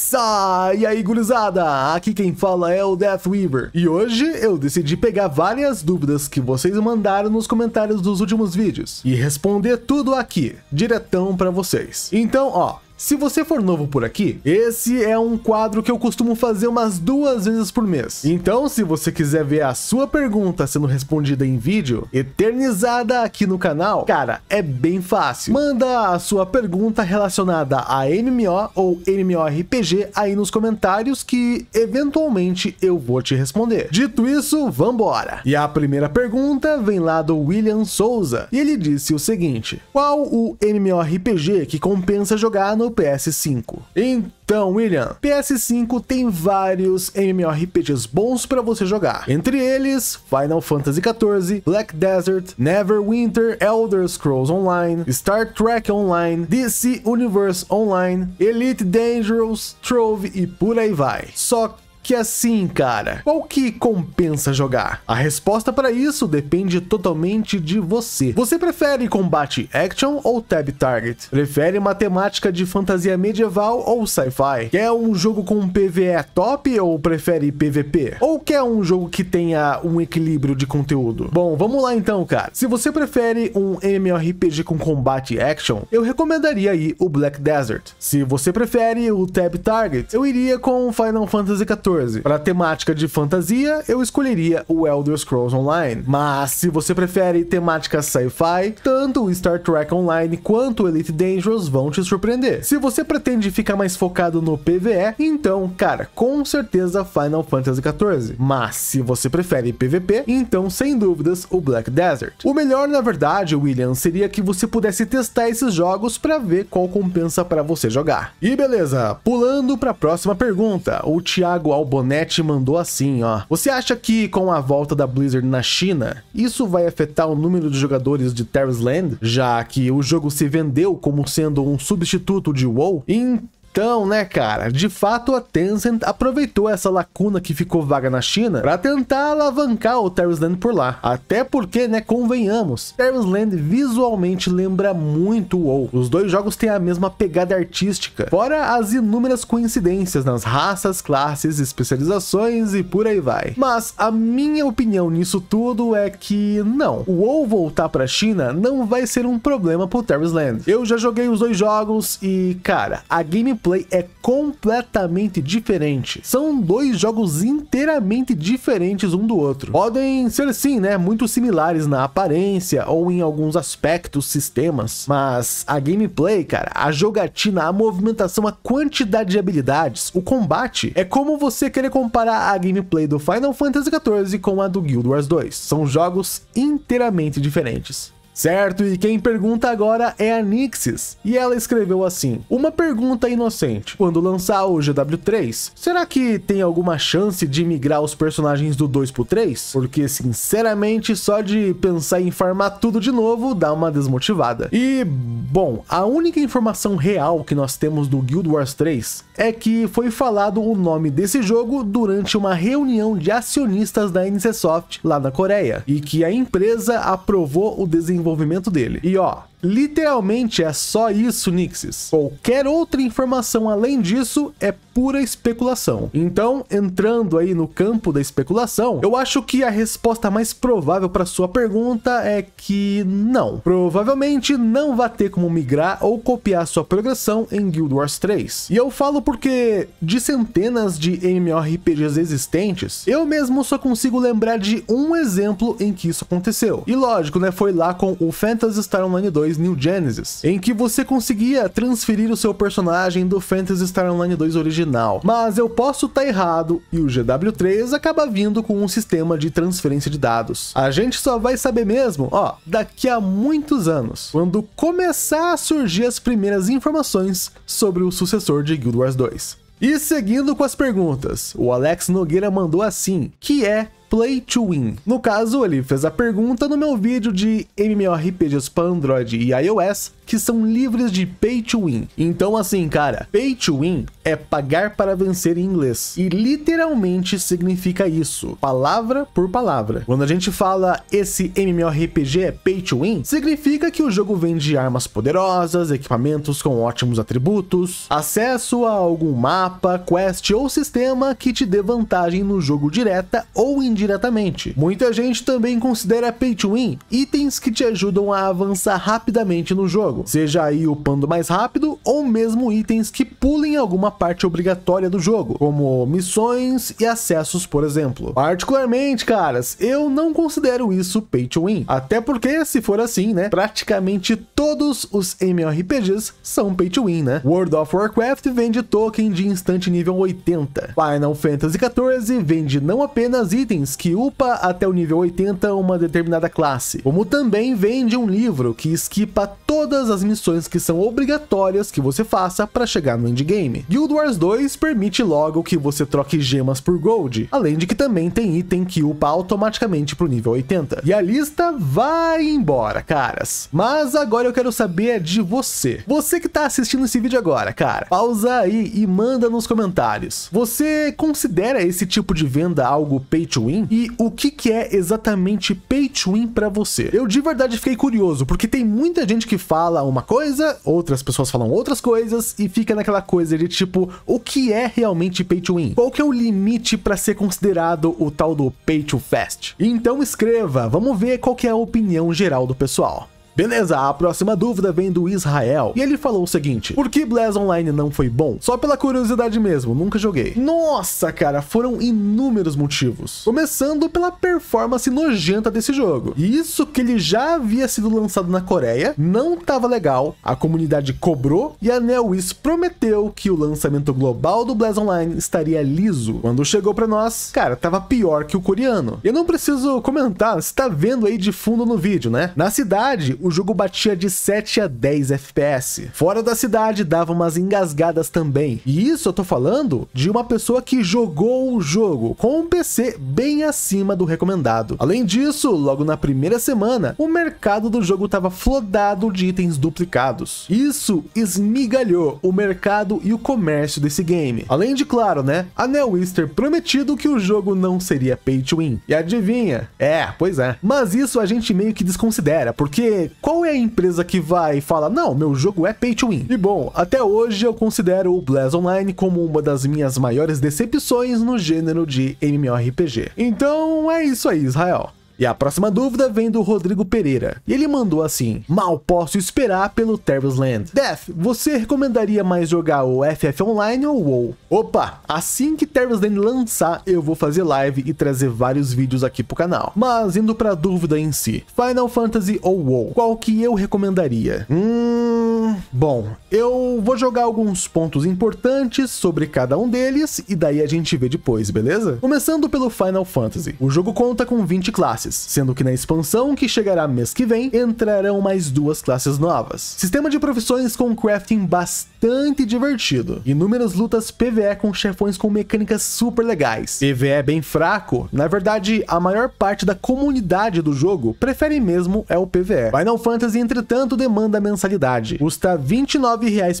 Sai aí, gurizada! Aqui quem fala é o Death Weaver. E hoje eu decidi pegar várias dúvidas que vocês mandaram nos comentários dos últimos vídeos e responder tudo aqui, diretão para vocês. Então, ó, se você for novo por aqui, esse é um quadro que eu costumo fazer umas duas vezes por mês. Então, se você quiser ver a sua pergunta sendo respondida em vídeo, eternizada aqui no canal, cara, é bem fácil. Manda a sua pergunta relacionada a MMO ou MMORPG aí nos comentários que, eventualmente, eu vou te responder. Dito isso, vambora! E a primeira pergunta vem lá do William Souza, e ele disse o seguinte, qual o MMORPG que compensa jogar no PS5. Então, William, PS5 tem vários MMORPGs bons para você jogar. Entre eles, Final Fantasy XIV, Black Desert, Neverwinter, Elder Scrolls Online, Star Trek Online, DC Universe Online, Elite Dangerous, Trove e por aí vai. Só que assim, cara? Qual que compensa jogar? A resposta para isso depende totalmente de você. Você prefere combate action ou tab target? Prefere matemática de fantasia medieval ou sci-fi? Quer um jogo com PvE top ou prefere PvP? Ou quer um jogo que tenha um equilíbrio de conteúdo? Bom, vamos lá então, cara. Se você prefere um MMORPG com combate action, eu recomendaria aí o Black Desert. Se você prefere o tab target, eu iria com Final Fantasy XIV 14. Para temática de fantasia, eu escolheria o Elder Scrolls Online. Mas se você prefere temática sci-fi, tanto o Star Trek Online quanto o Elite Dangerous vão te surpreender. Se você pretende ficar mais focado no PvE, então, cara, com certeza Final Fantasy XIV. Mas se você prefere PvP, então sem dúvidas o Black Desert. O melhor, na verdade, William, seria que você pudesse testar esses jogos para ver qual compensa para você jogar. E beleza, pulando para a próxima pergunta, o Thiago Al. Bonetti mandou assim, ó. Você acha que com a volta da Blizzard na China, isso vai afetar o número de jogadores de Terra's Land, já que o jogo se vendeu como sendo um substituto de WoW? Então então, né, cara, de fato a Tencent aproveitou essa lacuna que ficou vaga na China para tentar alavancar o Terrace Land por lá. Até porque, né, convenhamos, Terrace Land visualmente lembra muito o WoW. Os dois jogos têm a mesma pegada artística, fora as inúmeras coincidências nas raças, classes, especializações e por aí vai. Mas a minha opinião nisso tudo é que não. O WoW voltar para a China não vai ser um problema pro Terrace Land. Eu já joguei os dois jogos e, cara, a gameplay gameplay é completamente diferente. São dois jogos inteiramente diferentes um do outro. Podem ser sim, né, muito similares na aparência ou em alguns aspectos, sistemas, mas a gameplay, cara, a jogatina, a movimentação, a quantidade de habilidades, o combate, é como você querer comparar a gameplay do Final Fantasy XIV com a do Guild Wars 2. São jogos inteiramente diferentes. Certo, e quem pergunta agora é a Nixis, e ela escreveu assim, uma pergunta inocente, quando lançar o GW3, será que tem alguma chance de migrar os personagens do 2 pro 3? Porque sinceramente só de pensar em farmar tudo de novo dá uma desmotivada. E bom, a única informação real que nós temos do Guild Wars 3 é que foi falado o nome desse jogo durante uma reunião de acionistas da NCSoft lá na Coreia, e que a empresa aprovou o desenvolvimento desenvolvimento dele. E ó, literalmente é só isso, Nixis. Qualquer outra informação além disso é pura especulação. Então, entrando aí no campo da especulação, eu acho que a resposta mais provável para sua pergunta é que não. Provavelmente não vai ter como migrar ou copiar sua progressão em Guild Wars 3. E eu falo porque de centenas de MMORPGs existentes, eu mesmo só consigo lembrar de um exemplo em que isso aconteceu. E lógico, né, foi lá com o Phantasy Star Online 2 New Genesis, em que você conseguia transferir o seu personagem do Phantasy Star Online 2 original. Mas eu posso estar tá errado e o GW3 acaba vindo com um sistema de transferência de dados. A gente só vai saber mesmo, ó, daqui a muitos anos, quando começar a surgir as primeiras informações sobre o sucessor de Guild Wars 2. E seguindo com as perguntas, o Alex Nogueira mandou assim, que é Play to Win. No caso, ele fez a pergunta no meu vídeo de MMORPGs para Android e iOS que são livres de Pay to Win. Então assim, cara, Pay to Win é pagar para vencer em inglês. E literalmente significa isso, palavra por palavra. Quando a gente fala esse MMORPG é Pay to Win, significa que o jogo vende armas poderosas, equipamentos com ótimos atributos, acesso a algum mapa, quest ou sistema que te dê vantagem no jogo direta ou indireta indiretamente. Muita gente também considera pay to win itens que te ajudam a avançar rapidamente no jogo, seja aí upando mais rápido ou mesmo itens que pulem alguma parte obrigatória do jogo, como missões e acessos, por exemplo. Particularmente, caras, eu não considero isso pay to win, até porque se for assim, né, praticamente todos os MMORPGs são pay to win, né? World of Warcraft vende token de instante nível 80. Final Fantasy XIV vende não apenas itens, itens que upa até o nível 80 uma determinada classe, como também vende um livro que esquipa todas as missões que são obrigatórias que você faça para chegar no endgame. Guild Wars 2 permite logo que você troque gemas por gold, além de que também tem item que upa automaticamente pro nível 80. E a lista vai embora, caras. Mas agora eu quero saber de você. Você que tá assistindo esse vídeo agora, cara, pausa aí e manda nos comentários. Você considera esse tipo de venda algo pay to win? win e o que, que é exatamente pay to win para você. Eu de verdade fiquei curioso, porque tem muita gente que fala uma coisa, outras pessoas falam outras coisas e fica naquela coisa de tipo, o que é realmente pay to win? Qual que é o limite para ser considerado o tal do pay to fast? Então escreva, vamos ver qual que é a opinião geral do pessoal. Beleza, a próxima dúvida vem do Israel. E ele falou o seguinte, por que Blaze Online não foi bom? Só pela curiosidade mesmo, nunca joguei. Nossa, cara, foram inúmeros motivos. Começando pela performance nojenta desse jogo. E isso que ele já havia sido lançado na Coreia, não estava legal, a comunidade cobrou e a NeoWiz prometeu que o lançamento global do Blaze Online estaria liso. Quando chegou para nós, cara, tava pior que o coreano. Eu não preciso comentar, você tá vendo aí de fundo no vídeo, né? Na cidade, o jogo batia de 7 a 10 FPS. Fora da cidade, dava umas engasgadas também. E isso eu tô falando de uma pessoa que jogou o jogo, com um PC bem acima do recomendado. Além disso, logo na primeira semana, o mercado do jogo estava flodado de itens duplicados. Isso esmigalhou o mercado e o comércio desse game. Além de, claro, né, a Newister prometido que o jogo não seria pay to win. E adivinha? É, pois é. Mas isso a gente meio que desconsidera, porque qual é a empresa que vai falar, não, meu jogo é pay to win? E bom, até hoje eu considero o Blaz Online como uma das minhas maiores decepções no gênero de MMORPG. Então é isso aí, Israel. E a próxima dúvida vem do Rodrigo Pereira. E ele mandou assim: Mal posso esperar pelo Terror's Land. Death, você recomendaria mais jogar o FF Online ou o WoW? Opa, assim que Terror's Land lançar, eu vou fazer live e trazer vários vídeos aqui pro canal. Mas indo pra dúvida em si: Final Fantasy ou WoW? Qual que eu recomendaria? Hum. Bom, eu vou jogar alguns pontos importantes sobre cada um deles e daí a gente vê depois, beleza? Começando pelo Final Fantasy. O jogo conta com 20 classes classes, sendo que na expansão, que chegará mês que vem, entrarão mais duas classes novas. Sistema de profissões com crafting bastante divertido, inúmeras lutas PvE com chefões com mecânicas super legais. PvE bem fraco, na verdade, a maior parte da comunidade do jogo prefere mesmo é o PvE. Final Fantasy, entretanto, demanda mensalidade. Custa R$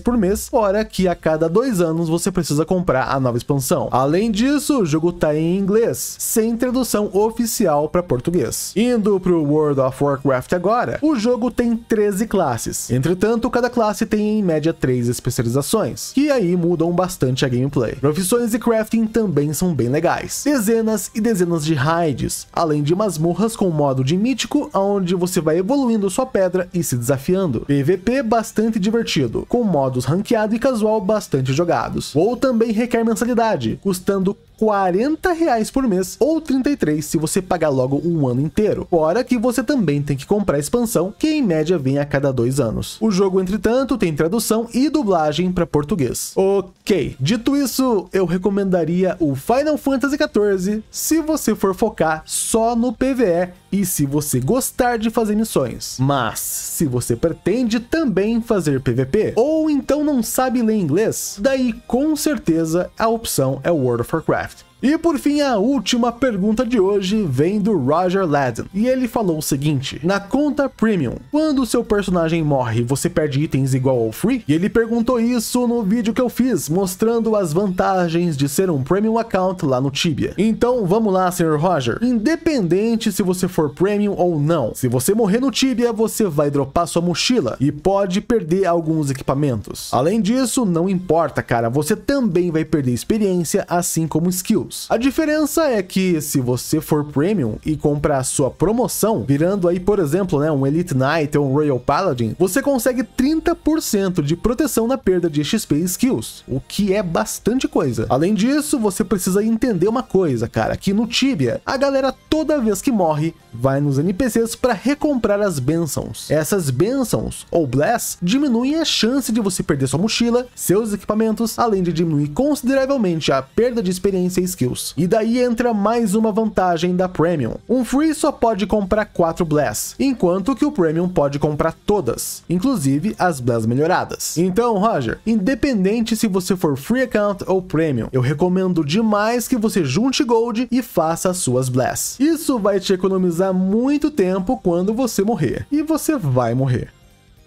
por mês, hora que a cada dois anos você precisa comprar a nova expansão. Além disso, o jogo tá em inglês, sem tradução oficial para português. Indo pro World of Warcraft agora, o jogo tem 13 classes. Entretanto, cada classe tem em média 3 especializações, que aí mudam bastante a gameplay. Profissões e crafting também são bem legais. Dezenas e dezenas de raids, além de masmorras com modo de mítico, onde você vai evoluindo sua pedra e se desafiando. PVP bastante divertido, com modos ranqueado e casual bastante jogados. Ou também requer mensalidade, custando 40 reais por mês ou 33 se você pagar logo um ano inteiro. Fora que você também tem que comprar a expansão, que em média vem a cada dois anos. O jogo, entretanto, tem tradução e dublagem para português. Ok, dito isso, eu recomendaria o Final Fantasy XIV se você for focar só no PvE e se você gostar de fazer missões. Mas se você pretende também fazer PVP ou então não sabe ler inglês, daí com certeza a opção é World of Warcraft. E por fim, a última pergunta de hoje vem do Roger Ladden, e ele falou o seguinte, na conta Premium, quando seu personagem morre, você perde itens igual ao Free? E ele perguntou isso no vídeo que eu fiz, mostrando as vantagens de ser um Premium Account lá no Tibia. Então, vamos lá, Sr. Roger, independente se você for Premium ou não, se você morrer no Tibia, você vai dropar sua mochila e pode perder alguns equipamentos. Além disso, não importa, cara, você também vai perder experiência, assim como skills. A diferença é que se você for Premium e comprar a sua promoção, virando aí, por exemplo, né, um Elite Knight ou um Royal Paladin, você consegue 30% de proteção na perda de XP e skills, o que é bastante coisa. Além disso, você precisa entender uma coisa, cara, que no Tibia, a galera toda vez que morre, vai nos NPCs para recomprar as bênçãos. Essas bênçãos, ou bless, diminuem a chance de você perder sua mochila, seus equipamentos, além de diminuir consideravelmente a perda de experiência e skills skills. E daí entra mais uma vantagem da Premium. Um Free só pode comprar 4 Blasts, enquanto que o Premium pode comprar todas, inclusive as Blasts melhoradas. Então, Roger, independente se você for Free Account ou Premium, eu recomendo demais que você junte Gold e faça as suas Blasts. Isso vai te economizar muito tempo quando você morrer. E você vai morrer.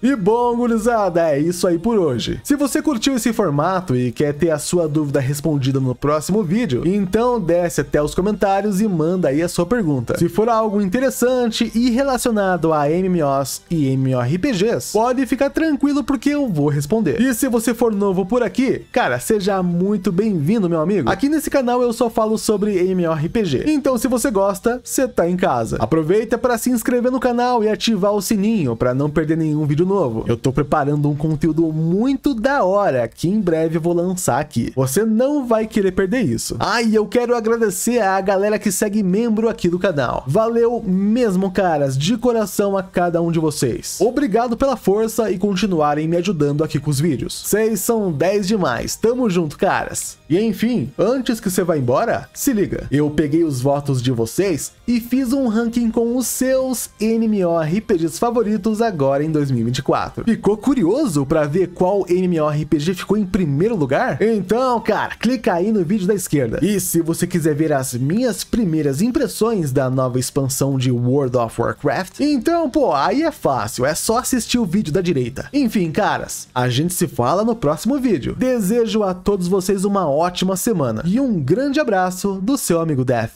E bom, gurizada, é isso aí por hoje. Se você curtiu esse formato e quer ter a sua dúvida respondida no próximo vídeo, então desce até os comentários e manda aí a sua pergunta. Se for algo interessante e relacionado a MMOs e MMORPGs, pode ficar tranquilo porque eu vou responder. E se você for novo por aqui, cara, seja muito bem-vindo, meu amigo. Aqui nesse canal eu só falo sobre MMORPG, então se você gosta, você tá em casa. Aproveita para se inscrever no canal e ativar o sininho para não perder nenhum vídeo novo, eu tô preparando um conteúdo muito da hora que em breve eu vou lançar aqui. Você não vai querer perder isso. Ah, e eu quero agradecer a galera que segue membro aqui do canal. Valeu mesmo, caras, de coração a cada um de vocês. Obrigado pela força e continuarem me ajudando aqui com os vídeos. Vocês são 10 demais. Tamo junto, caras. E enfim, antes que você vá embora, se liga. Eu peguei os votos de vocês e fiz um ranking com os seus RPGs favoritos agora em 2024. Battlefield 4. Ficou curioso para ver qual MMORPG ficou em primeiro lugar? Então, cara, clica aí no vídeo da esquerda. E se você quiser ver as minhas primeiras impressões da nova expansão de World of Warcraft, então, pô, aí é fácil, é só assistir o vídeo da direita. Enfim, caras, a gente se fala no próximo vídeo. Desejo a todos vocês uma ótima semana e um grande abraço do seu amigo Death.